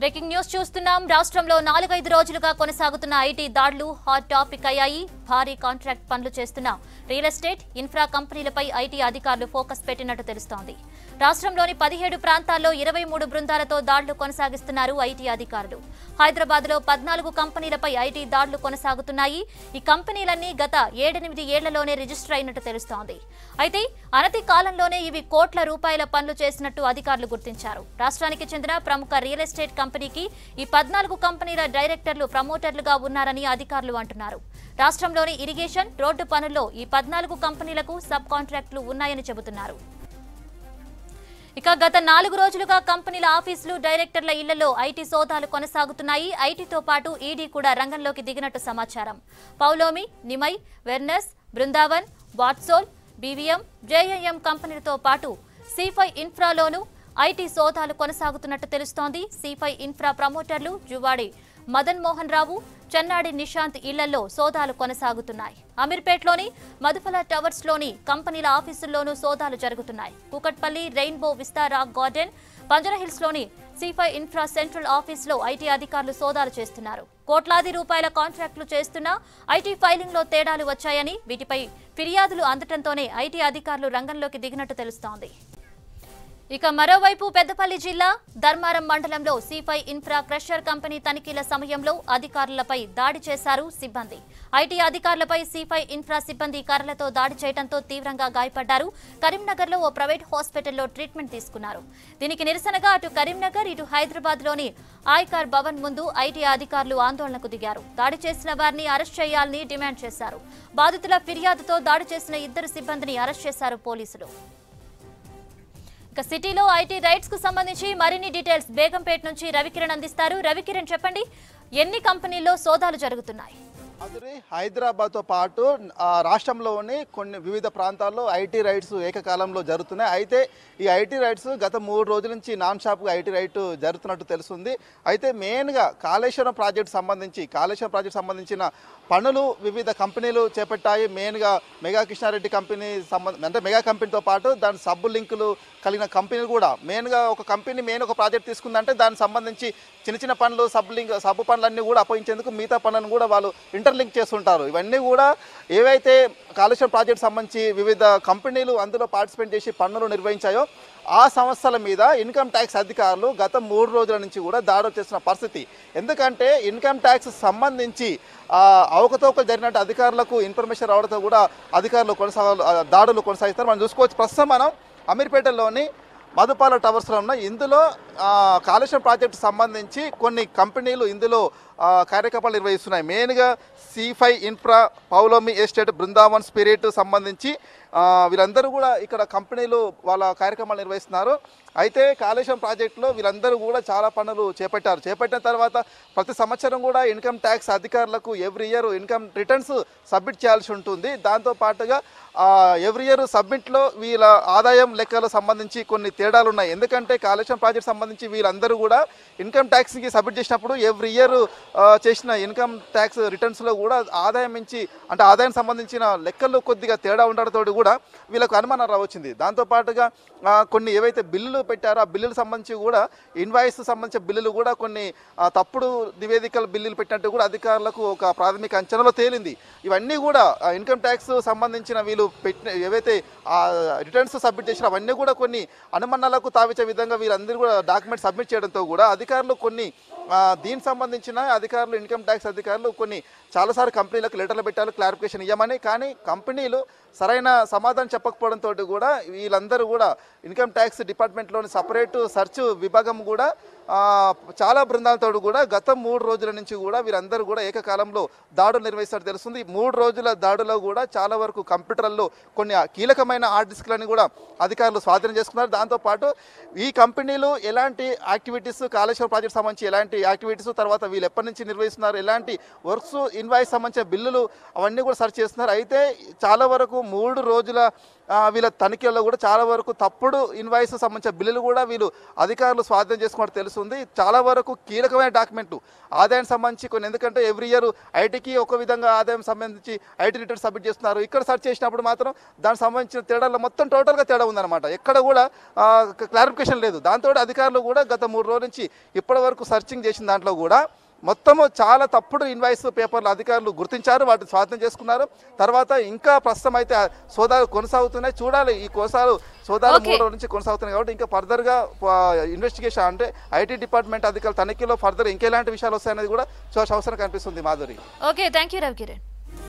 breaking news చూస్తున్నాం రాష్ట్రంలో నాలుగైదు రోజులుగా కొనసాగుతున్న ఐటీ దాడులు హాట్ టాపిక్ అయ్యాయి భారీ కాంట్రాక్ట్ పనులు చేస్తున్న రియల్ ఎస్టేట్ ఇన్ఫ్రా కంపెనీలపై ఐటీ అధికారులు ఫోకస్ పెట్టినట్టు తెలుస్తోంది రాష్ట్రంలోని పదిహేడు ప్రాంతాల్లో ఇరవై మూడు బృందాలతో దాడులు కొనసాగిస్తున్నారు ఐటీ అధికారులు హైదరాబాద్లో పద్నాలుగు కంపెనీలపై ఐటీ దాడులు కొనసాగుతున్నాయి ఈ కంపెనీలన్నీ గత ఏడెనిమిది ఏళ్లలోనే రిజిస్టర్ అయినట్టు తెలుస్తోంది అయితే అనతి కాలంలోనే ఇవి కోట్ల రూపాయల పనులు చేసినట్టు అధికారులు గుర్తించారు రాష్ట్రానికి చెందిన ప్రముఖ రియల్ ఎస్టేట్ కంపెనీ కంపెనీకి ఈ పద్నాలుగు కంపెనీల డైరెక్టర్లు ప్రమోటర్లుగా ఉన్నారని అధికారులు అంటున్నారు రాష్ట్రంలోని ఇరిగేషన్ రోడ్డు పనుల్లో ఈ పద్నాలుగు కంపెనీలకు సబ్ కాంట్రాక్టులు ఉన్నాయని చెబుతున్నారు ఇక గత నాలుగు రోజులుగా కంపెనీల ఆఫీసులు డైరెక్టర్ల ఇళ్లలో ఐటీ సోదాలు కొనసాగుతున్నాయి ఐటీతో పాటు ఈడీ కూడా రంగంలోకి దిగినట్టు సమాచారం పౌలోమి నిమై వెర్నస్ బృందావన్ వాట్సోల్ బీవీఎం జేఏఎం కంపెనీలతో పాటు సిఫై ఇన్ఫ్రాలోనూ ఐటీ సోదాలు కొనసాగుతున్నట్టు తెలుస్తోంది సిఫై ఇన్ఫ్రా ప్రమోటర్లు జువాడి మదన్ మోహన్ రావు చెన్నాడి నిశాంత్ ఇళ్లలో సోదాలు కొనసాగుతున్నాయి అమీర్పేట్లోని మధుఫల టవర్స్లోని కంపెనీల ఆఫీసుల్లోనూ సోదాలు జరుగుతున్నాయి Kukatpally rainbow vista rock garden పంజరహిల్స్లోని సిఫై ఇన్ఫ్రా సెంట్రల్ ఆఫీసులో ఐటీ అధికారులు సోదాలు చేస్తున్నారు కోట్లాది రూపాయల కాంట్రాక్టులు చేస్తున్న ఐటీ ఫైలింగ్లో తేడాలు వచ్చాయని వీటిపై ఫిర్యాదులు అందటంతోనే ఐటీ అధికారులు రంగంలోకి దిగినట్టు తెలుస్తోంది ఇక మరోవైపు పెద్దపల్లి జిల్లా ధర్మారం మండలంలో సిఫై ఇన్ఫ్రా క్రషర్ కంపెనీ తనిఖీల సమయంలో అధికారులపై దాడి చేశారు సిబ్బంది ఐటీ అధికారులపై సిఫై ఇన్ఫ్రా సిబ్బంది కర్రలతో దాడి చేయడంతో తీవ్రంగా గాయపడ్డారు కరీంనగర్లో ఓ ప్రైవేట్ హాస్పిటల్లో ట్రీట్మెంట్ తీసుకున్నారు దీనికి నిరసనగా అటు కరీంనగర్ ఇటు హైదరాబాద్లోని ఆయకార్ భవన్ ముందు ఐటీ అధికారులు ఆందోళనకు దిగారు దాడి చేసిన వారిని అరెస్ట్ చేయాలని డిమాండ్ చేశారు బాధితుల ఫిర్యాదుతో దాడి చేసిన ఇద్దరు సిబ్బందిని అరెస్ట్ చేశారు పోలీసులు ఇక సిటీలో ఐటీ రైట్స్ కు సంబంధించి మరిన్ని డీటెయిల్స్ బేగంపేట నుంచి రవికిరణ్ అందిస్తారు రవికిరణ్ చెప్పండి ఎన్ని కంపెనీల్లో సోదాలు జరుగుతున్నాయి అదురి హైదరాబాద్తో పాటు రాష్ట్రంలోని కొన్ని వివిధ ప్రాంతాల్లో ఐటీ రైడ్స్ ఏకకాలంలో జరుగుతున్నాయి అయితే ఈ ఐటీ రైడ్స్ గత మూడు రోజుల నుంచి నాన్ షాప్గా ఐటీ రైడ్ జరుగుతున్నట్టు తెలుస్తుంది అయితే మెయిన్గా కాళేశ్వరం ప్రాజెక్టు సంబంధించి కాళేశ్వరం ప్రాజెక్టు సంబంధించిన పనులు వివిధ కంపెనీలు చేపట్టాయి మెయిన్గా మెగా కృష్ణారెడ్డి కంపెనీ సంబంధ అంటే మెగా కంపెనీతో పాటు దాని సబ్బు లింకులు కలిగిన కంపెనీలు కూడా మెయిన్గా ఒక కంపెనీ మెయిన్ ఒక ప్రాజెక్ట్ తీసుకుందంటే దానికి సంబంధించి చిన్న చిన్న పనులు సబ్ లింక్ సబ్బు పనులన్నీ కూడా అప్పగించేందుకు మిగతా పనులను కూడా వాళ్ళు ఇంటర్ ఇంటర్లింక్ చేస్తుంటారు ఇవన్నీ కూడా ఏవైతే కాలుష్యం ప్రాజెక్ట్ సంబంధించి వివిధ కంపెనీలు అందులో పార్టిసిపేట్ చేసి పన్నులు నిర్వహించాయో ఆ సంస్థల మీద ఇన్కమ్ ట్యాక్స్ అధికారులు గత మూడు రోజుల నుంచి కూడా దాడులు చేసిన పరిస్థితి ఎందుకంటే ఇన్కమ్ ట్యాక్స్ సంబంధించి అవకతవకలు జరిగినట్టు అధికారులకు ఇన్ఫర్మేషన్ రావడంతో కూడా అధికారులు కొనసాగ దాడులు కొనసాగిస్తారు మనం చూసుకోవచ్చు ప్రస్తుతం మనం అమీర్పేటలోని మధుపాల టవర్స్లో ఉన్న ఇందులో కాలుష్యం ప్రాజెక్టు సంబంధించి కొన్ని కంపెనీలు ఇందులో కార్యకలాపాలు నిర్వహిస్తున్నాయి మెయిన్గా C five infra Paulomi estate Brindavan spirit సంబంధించి వీళ్ళందరూ కూడా ఇక్కడ కంపెనీలు వాళ్ళ కార్యక్రమాలు నిర్వహిస్తున్నారు అయితే కాళేశ్వరం ప్రాజెక్టులో వీళ్ళందరూ కూడా చాలా పనులు చేపట్టారు చేపట్టిన తర్వాత ప్రతి సంవత్సరం కూడా ఇన్కమ్ ట్యాక్స్ అధికారులకు every year income returns submit చేయాల్సి ఉంటుంది దాంతోపాటుగా ఎవ్రీ ఇయర్ సబ్మిట్లో వీళ్ళ ఆదాయం లెక్కలకు సంబంధించి కొన్ని తేడాలు ఉన్నాయి ఎందుకంటే కాళేశ్వరం ప్రాజెక్ట్ సంబంధించి వీళ్ళందరూ కూడా ఇన్కమ్ ట్యాక్స్కి సబ్మిట్ చేసినప్పుడు ఎవ్రీ ఇయర్ చేసిన ఇన్కమ్ ట్యాక్స్ రిటర్న్స్లో కూడా ఆదాయం నుంచి అంటే ఆదాయం సంబంధించిన లెక్కల్లో కొద్దిగా తేడా ఉండడంతో కూడా వీళ్ళకు అనుమానం రావచ్చింది దాంతోపాటుగా కొన్ని ఏవైతే బిల్లులు పెట్టారో ఆ బిల్లులు సంబంధించి కూడా ఇన్వాయిస్ సంబంధించిన బిల్లులు కూడా కొన్ని తప్పుడు నివేదికల బిల్లులు పెట్టినట్టు కూడా అధికారులకు ఒక ప్రాథమిక అంచనాలో తేలింది ఇవన్నీ కూడా ఇన్కమ్ ట్యాక్స్ సంబంధించిన వీళ్ళు పెట్టిన ఏవైతే రిటర్న్స్ సబ్మిట్ చేసిన అవన్నీ కూడా కొన్ని అనుమానాలకు తావించే విధంగా వీళ్ళందరూ కూడా డాక్యుమెంట్ సబ్మిట్ చేయడంతో కూడా అధికారులు కొన్ని దీనికి సంబంధించిన అధికారులు ఇన్కమ్ ట్యాక్స్ అధికారులు కొన్ని చాలాసార్లు కంపెనీలకు లెటర్లు పెట్టాలి క్లారిఫికేషన్ ఇవ్వమని కానీ కంపెనీలు సరైన సమాధానం చెప్పకపోవడంతో కూడా వీళ్ళందరూ కూడా ఇన్కమ్ ట్యాక్స్ డిపార్ట్మెంట్లోని సపరేట్ సర్చ్ విభాగం కూడా చాలా బృందాలతో కూడా గత మూడు రోజుల నుంచి కూడా వీరందరూ కూడా ఏకకాలంలో దాడులు నిర్వహిస్తారు తెలుస్తుంది మూడు రోజుల దాడులో కూడా చాలా వరకు కంప్యూటర్లు కొన్ని కీలకమైన హార్డ్ డిస్క్లని కూడా అధికారులు స్వాధీనం చేసుకున్నారు దాంతోపాటు ఈ కంపెనీలు ఎలాంటి యాక్టివిటీస్ కాళేశ్వర ప్రాజెక్ట్ సంబంధించి ఎలాంటి యాక్టివిటీస్ తర్వాత వీళ్ళు ఎప్పటి నుంచి నిర్వహిస్తున్నారు ఎలాంటి వర్క్స్ ఇన్వాయిస్ సంబంధించిన బిల్లులు అవన్నీ కూడా సర్చ్ చేస్తున్నారు అయితే చాలా వరకు మూడు రోజుల వీళ్ళ తనిఖీల్లో కూడా చాలా వరకు తప్పుడు ఇన్వాయిస్ సంబంధించిన బిల్లులు కూడా వీళ్ళు అధికారులు స్వాధీనం చేసుకున్నట్టు తెలుస్తుంది చాలా వరకు కీలకమైన డాక్యుమెంట్లు ఆదాయానికి సంబంధించి కొన్ని ఎందుకంటే ఎవ్రీ ఇయర్ ఐటీకి ఒక విధంగా ఆదాయం సంబంధించి ఐటీ రిటర్న్ సబ్మిట్ చేస్తున్నారు ఇక్కడ సర్చ్ చేసినప్పుడు మాత్రం దానికి సంబంధించిన తేడాల్లో మొత్తం టోటల్గా తేడా ఉందన్నమాట ఎక్కడ కూడా క్లారిఫికేషన్ లేదు దాంతో అధికారులు కూడా గత మూడు రోజుల నుంచి ఇప్పటి వరకు సర్చింగ్ చేసిన దాంట్లో కూడా మొత్తము చాలా తప్పుడు ఇన్వాయిస్ పేపర్లు అధికారులు గుర్తించారు వాటిని స్వాధీనం చేసుకున్నారు తర్వాత ఇంకా ప్రస్తుతం అయితే సోదాలు కొనసాగుతున్నాయి చూడాలి ఈ కోసాలు సోదాలు మూడు నుంచి కొనసాగుతున్నాయి కాబట్టి ఇంకా ఫర్దర్గా ఇన్వెస్టిగేషన్ అంటే ఐటీ డిపార్ట్మెంట్ అధికారులు తనిఖీలో ఫర్దర్ ఇంకెలాంటి విషయాలు వస్తాయనేది కూడా చూసే అవసరం కనిపిస్తుంది Madhuri okay thank you Ravikiran